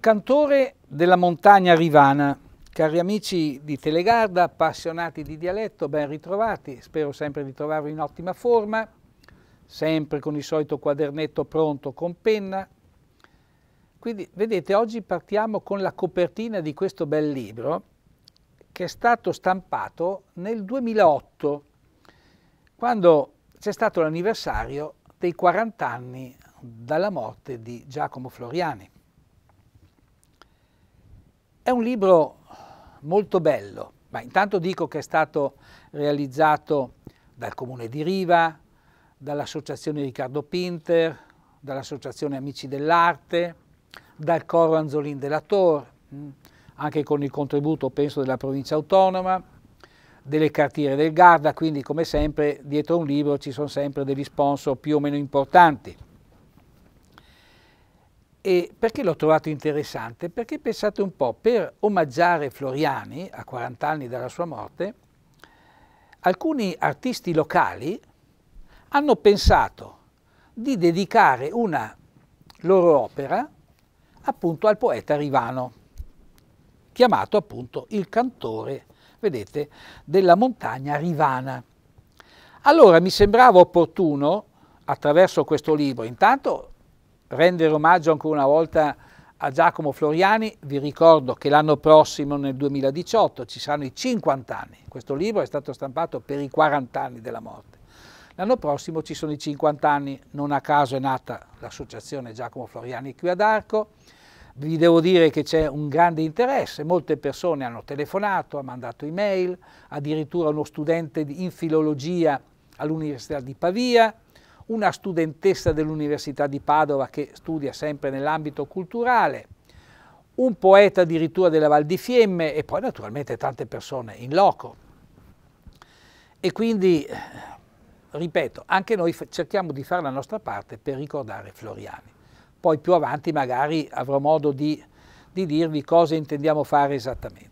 il cantore della montagna rivana. Cari amici di Telegarda, appassionati di dialetto, ben ritrovati, spero sempre di trovarvi in ottima forma, sempre con il solito quadernetto pronto con penna. Quindi, vedete, oggi partiamo con la copertina di questo bel libro che è stato stampato nel 2008, quando c'è stato l'anniversario dei 40 anni dalla morte di Giacomo Floriani. È un libro molto bello, ma intanto dico che è stato realizzato dal Comune di Riva, dall'Associazione Riccardo Pinter, dall'Associazione Amici dell'Arte, dal Coro Anzolin della Tor, mm, anche con il contributo, penso, della provincia autonoma, delle cartiere del Garda, quindi come sempre dietro un libro ci sono sempre degli sponsor più o meno importanti. E perché l'ho trovato interessante? Perché pensate un po', per omaggiare Floriani, a 40 anni dalla sua morte, alcuni artisti locali hanno pensato di dedicare una loro opera appunto al poeta Rivano, chiamato appunto il cantore, vedete, della montagna rivana. Allora mi sembrava opportuno, attraverso questo libro, intanto rendere omaggio ancora una volta a Giacomo Floriani, vi ricordo che l'anno prossimo, nel 2018, ci saranno i 50 anni. Questo libro è stato stampato per i 40 anni della morte. L'anno prossimo ci sono i 50 anni, non a caso è nata l'associazione Giacomo Floriani qui ad Arco. Vi devo dire che c'è un grande interesse, molte persone hanno telefonato, hanno mandato email, addirittura uno studente in filologia all'Università di Pavia una studentessa dell'Università di Padova che studia sempre nell'ambito culturale, un poeta addirittura della Val di Fiemme e poi naturalmente tante persone in loco. E quindi, ripeto, anche noi cerchiamo di fare la nostra parte per ricordare Floriani. Poi più avanti magari avrò modo di, di dirvi cosa intendiamo fare esattamente.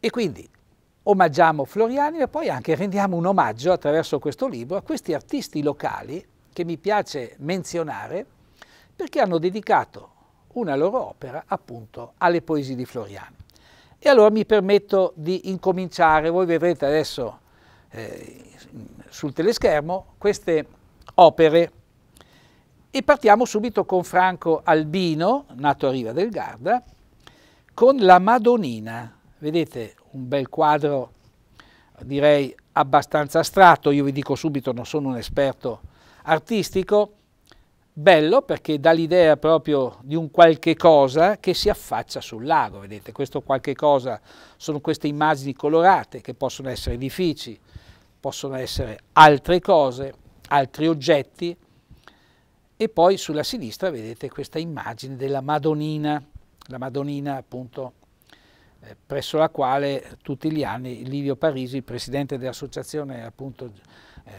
E quindi omaggiamo Floriani e poi anche rendiamo un omaggio attraverso questo libro a questi artisti locali che mi piace menzionare perché hanno dedicato una loro opera appunto alle poesie di Floriani. E allora mi permetto di incominciare, voi vedrete adesso eh, sul teleschermo queste opere e partiamo subito con Franco Albino, nato a Riva del Garda, con La Madonina, vedete un bel quadro direi abbastanza astratto, io vi dico subito non sono un esperto artistico, bello perché dà l'idea proprio di un qualche cosa che si affaccia sul lago, vedete questo qualche cosa sono queste immagini colorate che possono essere edifici, possono essere altre cose, altri oggetti e poi sulla sinistra vedete questa immagine della Madonnina, la Madonnina appunto eh, presso la quale tutti gli anni Livio Parisi, presidente dell'associazione eh,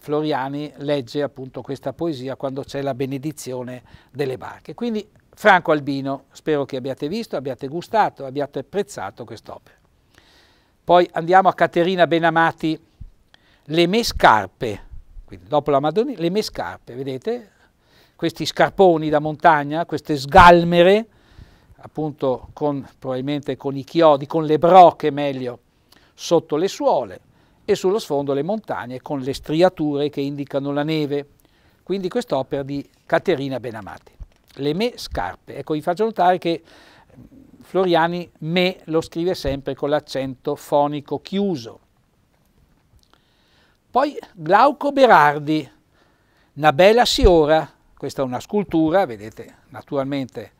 Floriani, legge appunto questa poesia quando c'è la benedizione delle barche. Quindi Franco Albino, spero che abbiate visto, abbiate gustato, abbiate apprezzato quest'opera. Poi andiamo a Caterina Benamati, le me scarpe, quindi dopo la Madonna, le me scarpe, vedete? Questi scarponi da montagna, queste sgalmere, appunto con, probabilmente con i chiodi, con le brocche meglio, sotto le suole e sullo sfondo le montagne con le striature che indicano la neve. Quindi quest'opera di Caterina Benamati. Le me scarpe. Ecco, vi faccio notare che mm, Floriani me lo scrive sempre con l'accento fonico chiuso. Poi Glauco Berardi, una bella siora, questa è una scultura, vedete naturalmente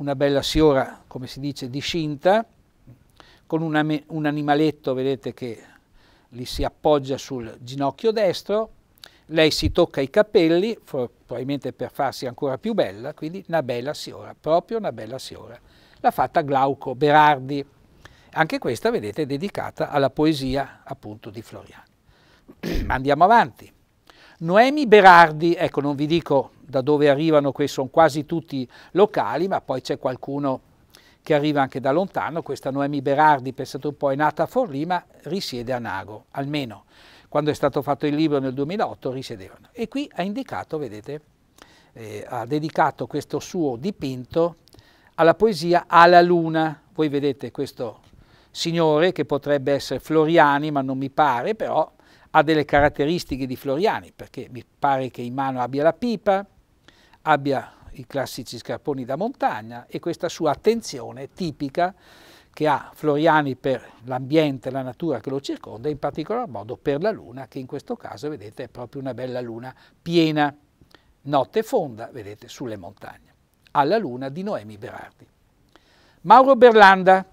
una bella siora, come si dice, discinta, con un, un animaletto, vedete che li si appoggia sul ginocchio destro, lei si tocca i capelli, probabilmente per farsi ancora più bella, quindi una bella siora, proprio una bella siora. L'ha fatta Glauco Berardi, anche questa, vedete, è dedicata alla poesia appunto di Floriani. andiamo avanti. Noemi Berardi, ecco non vi dico da dove arrivano questi sono quasi tutti locali, ma poi c'è qualcuno che arriva anche da lontano, questa Noemi Berardi, pensate un po', è nata a Forlì ma risiede a Nago, almeno quando è stato fatto il libro nel 2008 risiedevano. E qui ha indicato, vedete, eh, ha dedicato questo suo dipinto alla poesia Alla Luna. Voi vedete questo signore che potrebbe essere Floriani, ma non mi pare, però ha delle caratteristiche di Floriani, perché mi pare che in mano abbia la pipa, abbia i classici scarponi da montagna e questa sua attenzione tipica che ha Floriani per l'ambiente, la natura che lo circonda, e in particolar modo per la luna, che in questo caso, vedete, è proprio una bella luna piena, notte fonda, vedete, sulle montagne. Alla luna di Noemi Berardi. Mauro Berlanda,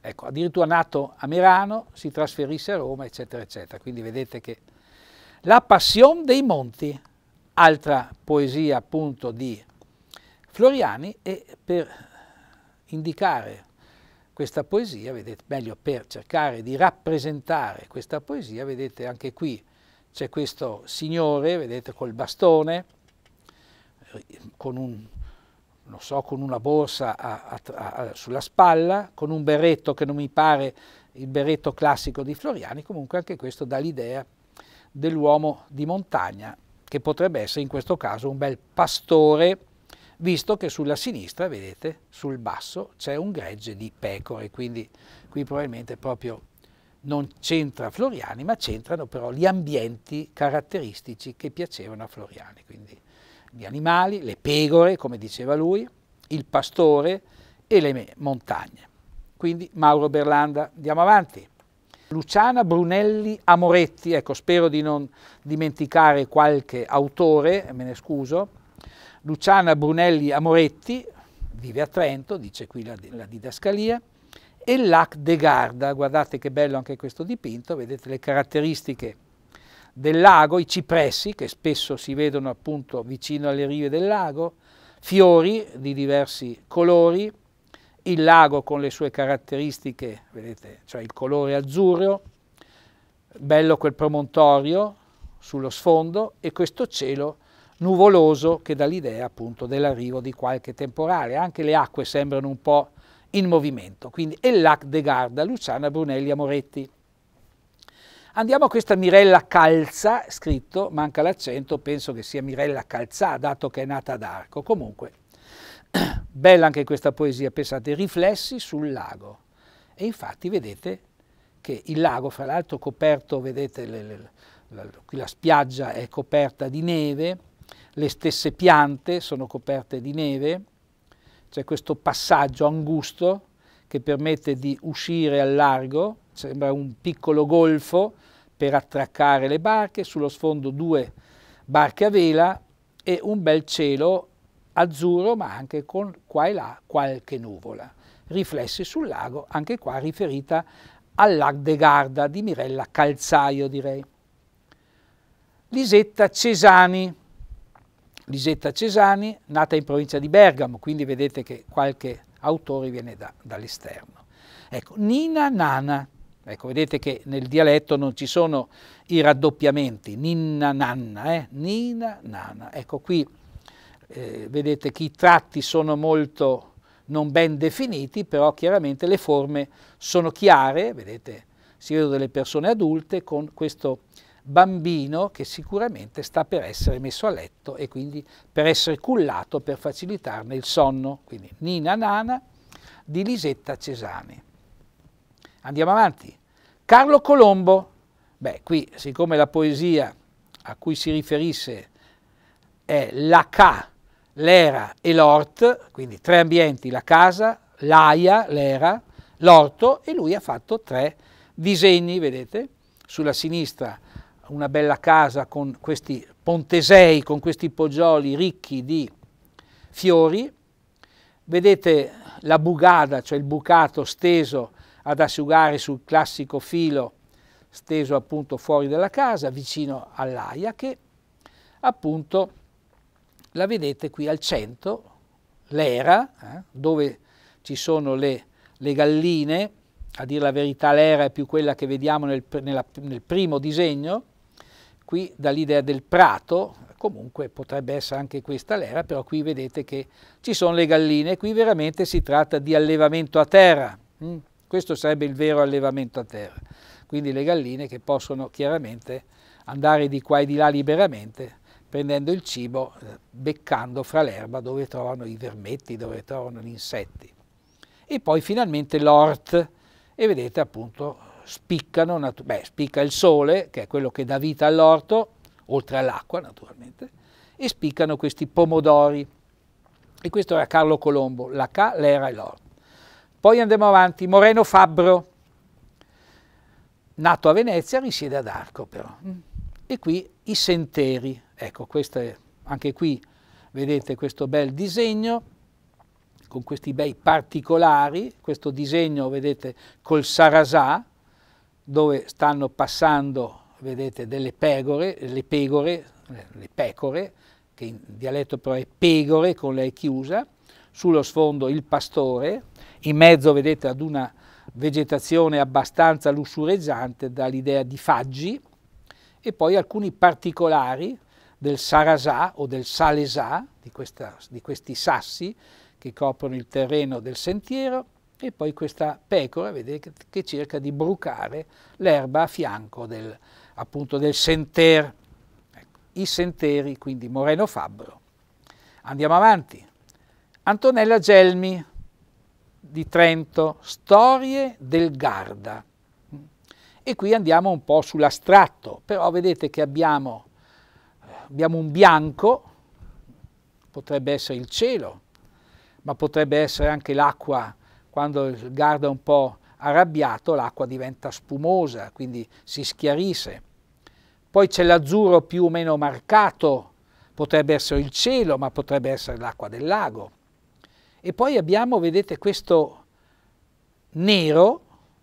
ecco, addirittura nato a Merano, si trasferisse a Roma, eccetera, eccetera. Quindi vedete che la passione dei monti, altra poesia appunto di Floriani e per indicare questa poesia, vedete, meglio per cercare di rappresentare questa poesia, vedete anche qui c'è questo signore, vedete, col bastone, con, un, so, con una borsa a, a, a, sulla spalla, con un berretto che non mi pare il berretto classico di Floriani, comunque anche questo dà l'idea dell'uomo di montagna che potrebbe essere in questo caso un bel pastore, visto che sulla sinistra, vedete, sul basso c'è un gregge di pecore, quindi qui probabilmente proprio non c'entra Floriani, ma c'entrano però gli ambienti caratteristici che piacevano a Floriani, quindi gli animali, le pecore, come diceva lui, il pastore e le montagne. Quindi Mauro Berlanda, andiamo avanti. Luciana Brunelli Amoretti, ecco spero di non dimenticare qualche autore, me ne scuso. Luciana Brunelli Amoretti, vive a Trento, dice qui la, la didascalia, e Lac de Garda, guardate che bello anche questo dipinto, vedete le caratteristiche del lago, i cipressi che spesso si vedono appunto vicino alle rive del lago, fiori di diversi colori, il lago con le sue caratteristiche, vedete, cioè il colore azzurro, bello quel promontorio sullo sfondo e questo cielo nuvoloso che dà l'idea appunto dell'arrivo di qualche temporale. Anche le acque sembrano un po' in movimento, quindi El Lac de Garda, Luciana Brunelli Amoretti. Andiamo a questa Mirella Calza, scritto, manca l'accento, penso che sia Mirella Calzà, dato che è nata ad Arco. Comunque, Bella anche questa poesia, pensate, riflessi sul lago. E infatti vedete che il lago, fra l'altro coperto, vedete, le, le, la, la spiaggia è coperta di neve, le stesse piante sono coperte di neve, c'è questo passaggio angusto che permette di uscire al largo, sembra un piccolo golfo per attraccare le barche, sullo sfondo due barche a vela e un bel cielo azzurro ma anche con qua e là qualche nuvola. Riflessi sul lago, anche qua riferita all'Ardegarda di Mirella Calzaio direi. Lisetta Cesani, Lisetta Cesani nata in provincia di Bergamo, quindi vedete che qualche autore viene da, dall'esterno. Ecco, Nina Nana, Ecco, vedete che nel dialetto non ci sono i raddoppiamenti, ninna nanna, eh? nina Nana. Ecco, qui eh, vedete che i tratti sono molto non ben definiti, però chiaramente le forme sono chiare, vedete, si vedono delle persone adulte con questo bambino che sicuramente sta per essere messo a letto e quindi per essere cullato per facilitarne il sonno, quindi Nina Nana di Lisetta Cesani. Andiamo avanti. Carlo Colombo, beh qui siccome la poesia a cui si riferisce è la ca, l'era e l'ort, quindi tre ambienti, la casa, l'aia, l'era, l'orto e lui ha fatto tre disegni, vedete? Sulla sinistra una bella casa con questi pontesei, con questi poggioli ricchi di fiori, vedete la bugada, cioè il bucato steso ad asciugare sul classico filo steso appunto fuori dalla casa, vicino all'aia, che appunto la vedete qui al centro, l'era, eh, dove ci sono le, le, galline, a dire la verità l'era è più quella che vediamo nel, nella, nel primo disegno, qui dall'idea del prato, comunque potrebbe essere anche questa l'era, però qui vedete che ci sono le galline, qui veramente si tratta di allevamento a terra, mm? questo sarebbe il vero allevamento a terra, quindi le galline che possono chiaramente andare di qua e di là liberamente prendendo il cibo, eh, beccando fra l'erba dove trovano i vermetti, dove trovano gli insetti. E poi finalmente l'ort, e vedete appunto spiccano, beh, spicca il sole, che è quello che dà vita all'orto, oltre all'acqua naturalmente, e spiccano questi pomodori. E questo era Carlo Colombo, la ca, l'era e l'orto. Poi andiamo avanti, Moreno Fabbro, nato a Venezia, risiede ad Arco però. Mm. E qui i sentieri, Ecco, questo è, anche qui vedete questo bel disegno con questi bei particolari, questo disegno vedete col sarasà dove stanno passando vedete delle pegore, le pecore, eh, le pecore, che in dialetto però è pegore con la chiusa, sullo sfondo il pastore, in mezzo vedete ad una vegetazione abbastanza lussureggiante dall'idea di faggi e poi alcuni particolari del Sarasà o del Salesà, di, questa, di questi sassi che coprono il terreno del sentiero, e poi questa pecora, vedete, che cerca di brucare l'erba a fianco del, appunto del senter, ecco, i senteri, quindi Moreno Fabbro. Andiamo avanti. Antonella Gelmi di Trento, Storie del Garda. E qui andiamo un po' sull'astratto, però vedete che abbiamo abbiamo un bianco, potrebbe essere il cielo, ma potrebbe essere anche l'acqua, quando il Garda è un po' arrabbiato l'acqua diventa spumosa, quindi si schiarisce. Poi c'è l'azzurro più o meno marcato, potrebbe essere il cielo, ma potrebbe essere l'acqua del lago. E poi abbiamo, vedete, questo nero,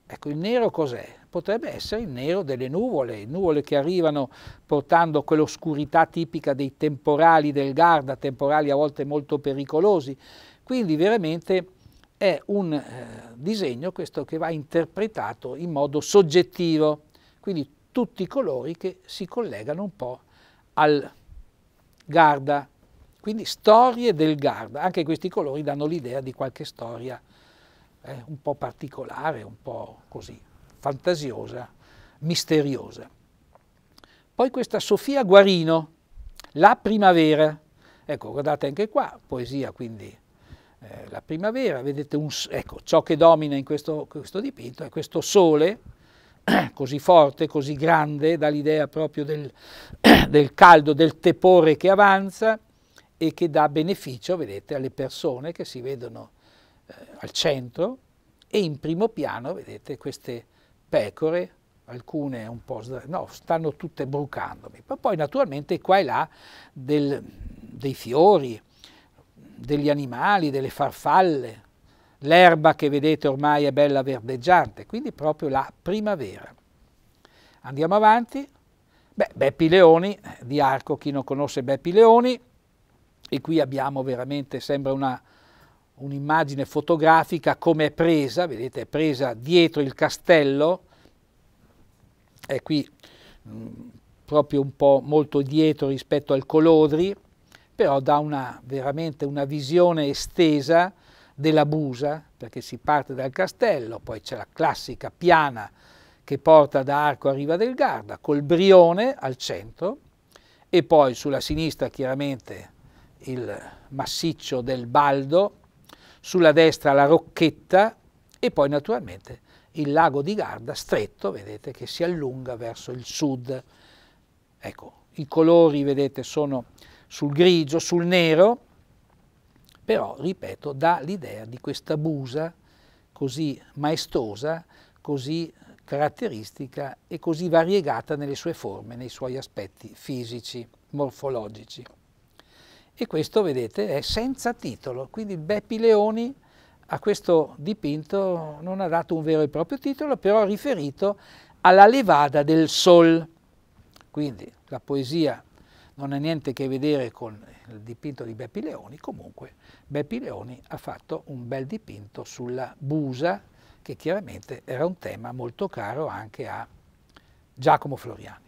ecco il nero cos'è? potrebbe essere il nero delle nuvole, nuvole che arrivano portando quell'oscurità tipica dei temporali del Garda, temporali a volte molto pericolosi. Quindi veramente è un eh, disegno questo che va interpretato in modo soggettivo, quindi tutti i colori che si collegano un po' al Garda, quindi storie del Garda, anche questi colori danno l'idea di qualche storia eh, un po' particolare, un po' così fantasiosa, misteriosa. Poi questa Sofia Guarino, La primavera, ecco guardate anche qua, poesia quindi eh, la primavera, vedete un, ecco, ciò che domina in questo, questo dipinto è questo sole così forte, così grande, dà l'idea proprio del, del caldo, del tepore che avanza e che dà beneficio, vedete, alle persone che si vedono eh, al centro e in primo piano, vedete, queste pecore, alcune un po', no, stanno tutte brucandomi. Ma poi naturalmente qua e là del, dei fiori, degli animali, delle farfalle, l'erba che vedete ormai è bella verdeggiante, quindi proprio la primavera. Andiamo avanti. Beh, Beppi Leoni, eh, di Arco, chi non conosce Beppi Leoni, e qui abbiamo veramente, sembra una, un'immagine fotografica come è presa, vedete è presa dietro il castello, è qui mm, proprio un po' molto dietro rispetto al Colodri, però dà una, veramente una visione estesa della Busa, perché si parte dal castello, poi c'è la classica piana che porta da Arco a Riva del Garda, col Brione al centro e poi sulla sinistra chiaramente il massiccio del Baldo, sulla destra la Rocchetta e poi naturalmente il lago di Garda stretto, vedete, che si allunga verso il sud. Ecco, i colori, vedete, sono sul grigio, sul nero, però, ripeto, dà l'idea di questa busa così maestosa, così caratteristica e così variegata nelle sue forme, nei suoi aspetti fisici, morfologici. E questo, vedete, è senza titolo, quindi Beppi Leoni a questo dipinto non ha dato un vero e proprio titolo, però ha riferito alla levada del sol. Quindi la poesia non ha niente a che vedere con il dipinto di Beppi Leoni, comunque Beppi Leoni ha fatto un bel dipinto sulla busa, che chiaramente era un tema molto caro anche a Giacomo Floriani.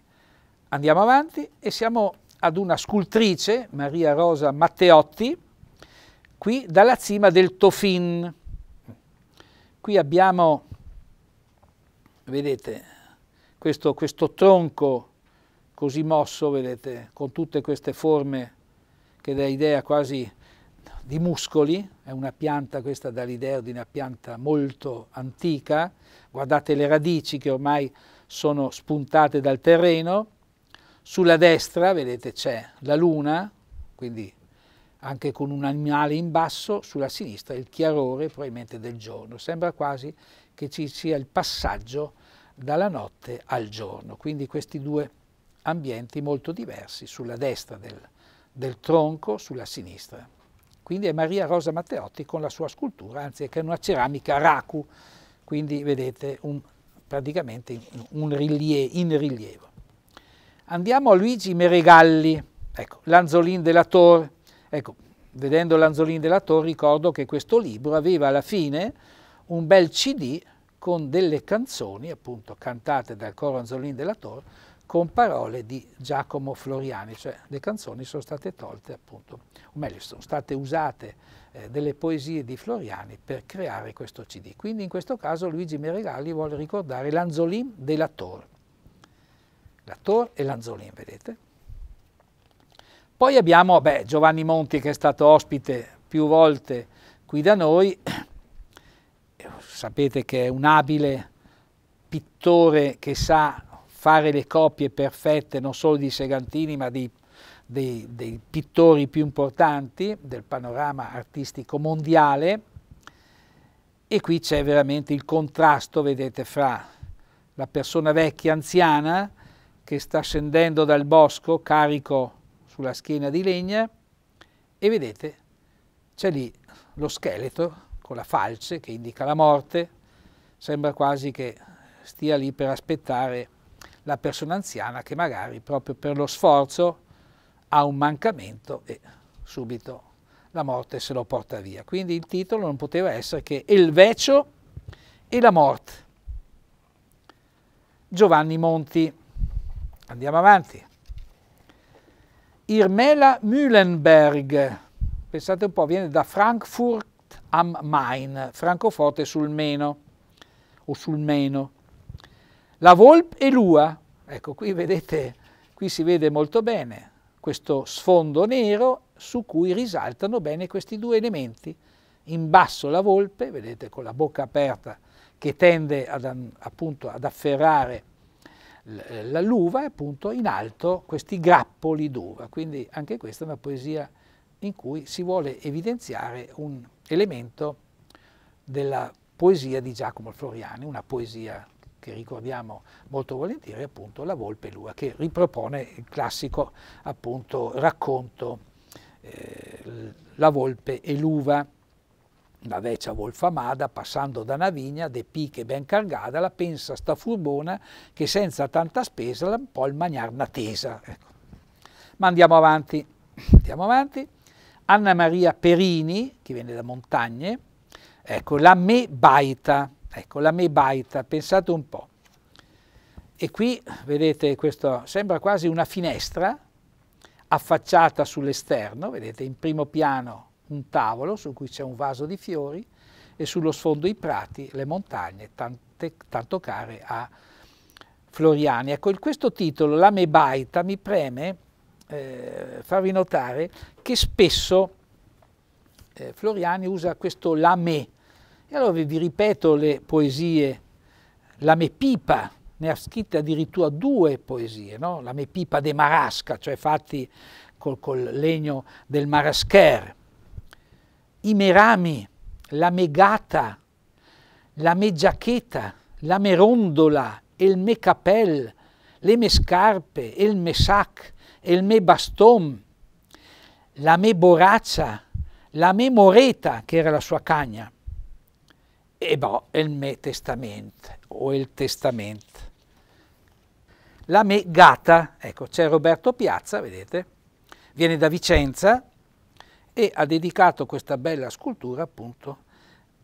Andiamo avanti e siamo ad una scultrice, Maria Rosa Matteotti, qui dalla cima del Tofin. Qui abbiamo, vedete, questo, questo tronco così mosso, vedete, con tutte queste forme che dà idea quasi di muscoli, è una pianta, questa dà l'idea di una pianta molto antica, guardate le radici che ormai sono spuntate dal terreno, sulla destra, vedete, c'è la luna, quindi anche con un animale in basso, sulla sinistra il chiarore probabilmente del giorno. Sembra quasi che ci sia il passaggio dalla notte al giorno, quindi questi due ambienti molto diversi, sulla destra del, del tronco, sulla sinistra. Quindi è Maria Rosa Matteotti con la sua scultura, anzi è una ceramica raku, quindi vedete un, praticamente un rilie, in rilievo. Andiamo a Luigi Meregalli, ecco, Lanzolin della Torre. Ecco, vedendo Lanzolin della Torre ricordo che questo libro aveva alla fine un bel CD con delle canzoni, appunto, cantate dal coro Lanzolin della Torre, con parole di Giacomo Floriani, cioè le canzoni sono state tolte appunto, o meglio sono state usate eh, delle poesie di Floriani per creare questo CD. Quindi in questo caso Luigi Meregalli vuole ricordare l'Anzolin della Torre. Gattor e Lanzolin, vedete. Poi abbiamo beh, Giovanni Monti che è stato ospite più volte qui da noi, sapete che è un abile pittore che sa fare le copie perfette non solo di Segantini ma di, dei, dei pittori più importanti del panorama artistico mondiale e qui c'è veramente il contrasto, vedete, fra la persona vecchia, anziana, che sta scendendo dal bosco carico sulla schiena di legna e vedete c'è lì lo scheletro con la falce che indica la morte, sembra quasi che stia lì per aspettare la persona anziana che magari proprio per lo sforzo ha un mancamento e subito la morte se lo porta via. Quindi il titolo non poteva essere che Il vecchio e la morte. Giovanni Monti. Andiamo avanti. Irmela Mühlenberg, pensate un po', viene da Frankfurt am Main, Francoforte sul Meno, o sul Meno. La Volp e Lua, ecco qui vedete, qui si vede molto bene questo sfondo nero su cui risaltano bene questi due elementi. In basso la volpe, vedete con la bocca aperta, che tende ad, appunto ad afferrare l'uva e appunto in alto questi grappoli d'uva, quindi anche questa è una poesia in cui si vuole evidenziare un elemento della poesia di Giacomo Floriani, una poesia che ricordiamo molto volentieri, appunto La Volpe Lua, che ripropone il classico appunto racconto eh, La Volpe e l'uva la vecchia Wolfamada, passando da Navigna, de piche ben cargata, la pensa sta furbona che senza tanta spesa la può il magnar una tesa. Ecco. Ma andiamo avanti, andiamo avanti. Anna Maria Perini, che viene da Montagne, ecco, la me baita, ecco, la me baita, pensate un po'. E qui, vedete, questo sembra quasi una finestra affacciata sull'esterno, vedete, in primo piano un tavolo su cui c'è un vaso di fiori e sullo sfondo i prati, le montagne, tante, tanto care a Floriani. Ecco, in questo titolo, La Mebaita, mi preme eh, farvi notare che spesso eh, Floriani usa questo La Me. E allora vi ripeto le poesie La Me Pipa, ne ha scritte addirittura due poesie, no? La Me Pipa de Marasca, cioè fatti col, col legno del Marascher, i merami, la megata, la meggiacheta, la merondola, il mecapel, le mescarpe, il mesac, il me bastom, la me boraccia, la me moreta, che era la sua cagna, e boh, il me testamento, o il testamento. La me gata, ecco, c'è Roberto Piazza, vedete, viene da Vicenza, e ha dedicato questa bella scultura appunto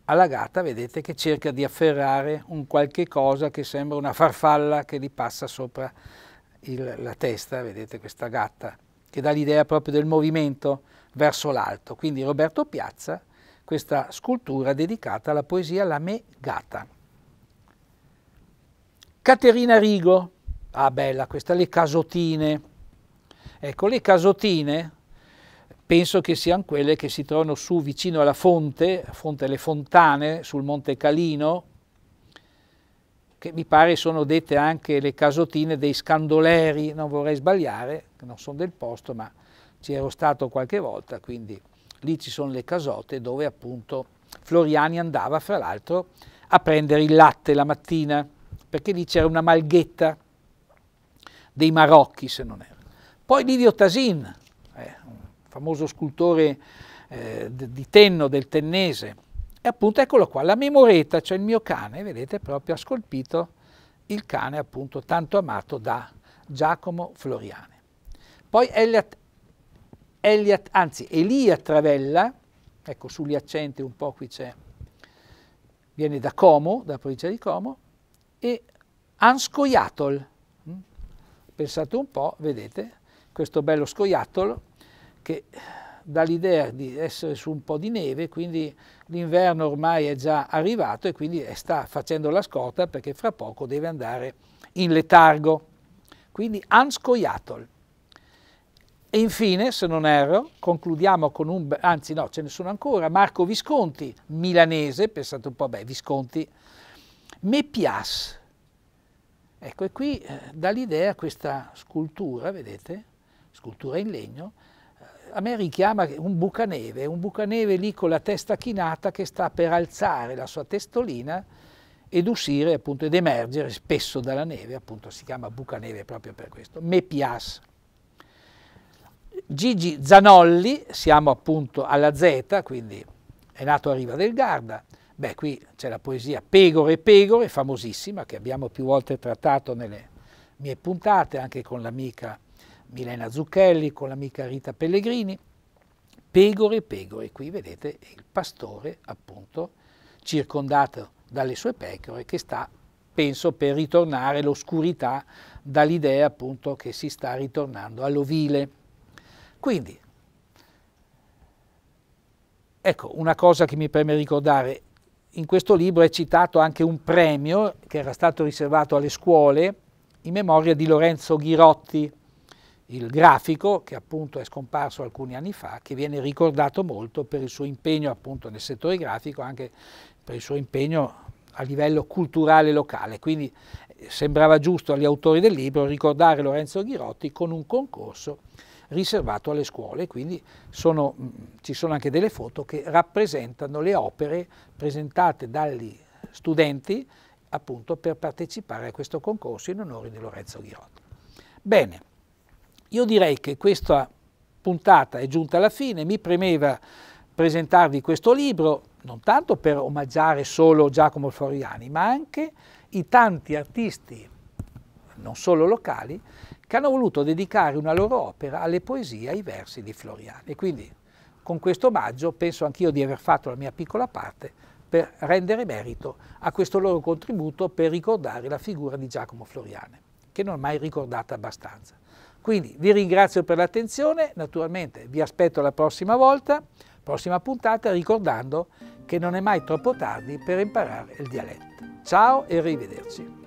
alla gatta, vedete, che cerca di afferrare un qualche cosa che sembra una farfalla che gli passa sopra il, la testa, vedete questa gatta, che dà l'idea proprio del movimento verso l'alto. Quindi Roberto Piazza, questa scultura dedicata alla poesia La me gata. Caterina Rigo, ah bella questa, le casotine. Ecco, le casotine penso che siano quelle che si trovano su vicino alla fonte, fonte alle fontane, sul Monte Calino, che mi pare sono dette anche le casotine dei scandoleri, non vorrei sbagliare, non sono del posto, ma ci ero stato qualche volta, quindi lì ci sono le casote dove appunto Floriani andava, fra l'altro, a prendere il latte la mattina, perché lì c'era una malghetta dei marocchi, se non erro. Poi Livio Tasin, famoso scultore eh, di Tenno, del Tennese. E appunto eccolo qua, la memoretta, cioè il mio cane, vedete proprio ha scolpito il cane appunto tanto amato da Giacomo Floriane. Poi Eliat, Eliat anzi Elia Travella, ecco sugli accenti un po' qui c'è, viene da Como, dalla provincia di Como, e Hans Anscoiatol. Hm? Pensate un po', vedete, questo bello scoiattolo che dà l'idea di essere su un po' di neve, quindi l'inverno ormai è già arrivato e quindi sta facendo la scorta perché fra poco deve andare in letargo. Quindi Hans Anscoiatol. E infine, se non erro, concludiamo con un, anzi no, ce ne sono ancora, Marco Visconti, milanese, pensate un po', beh, Visconti, me piace. Ecco, e qui eh, dà l'idea questa scultura, vedete, scultura in legno, a me richiama un bucaneve, un bucaneve lì con la testa chinata che sta per alzare la sua testolina ed uscire appunto ed emergere spesso dalla neve, appunto si chiama bucaneve proprio per questo, me piace. Gigi Zanolli, siamo appunto alla Z, quindi è nato a Riva del Garda, beh qui c'è la poesia Pegore Pegore, famosissima, che abbiamo più volte trattato nelle mie puntate, anche con l'amica Milena Zucchelli con l'amica Rita Pellegrini, pecore, pegore, qui vedete il pastore appunto circondato dalle sue pecore che sta, penso, per ritornare l'oscurità dall'idea appunto che si sta ritornando all'ovile. Quindi, ecco, una cosa che mi preme ricordare, in questo libro è citato anche un premio che era stato riservato alle scuole in memoria di Lorenzo Ghirotti, il grafico, che appunto è scomparso alcuni anni fa, che viene ricordato molto per il suo impegno appunto nel settore grafico, anche per il suo impegno a livello culturale locale. Quindi eh, sembrava giusto agli autori del libro ricordare Lorenzo Ghirotti con un concorso riservato alle scuole, quindi sono, mm, ci sono anche delle foto che rappresentano le opere presentate dagli studenti appunto per partecipare a questo concorso in onore di Lorenzo Ghirotti. Bene. Io direi che questa puntata è giunta alla fine, mi premeva presentarvi questo libro, non tanto per omaggiare solo Giacomo Floriani, ma anche i tanti artisti, non solo locali, che hanno voluto dedicare una loro opera alle poesie, ai versi di Floriani. E quindi con questo omaggio penso anch'io di aver fatto la mia piccola parte per rendere merito a questo loro contributo per ricordare la figura di Giacomo Floriani, che non è mai ricordata abbastanza. Quindi vi ringrazio per l'attenzione, naturalmente vi aspetto la prossima volta, prossima puntata, ricordando che non è mai troppo tardi per imparare il dialetto. Ciao e arrivederci.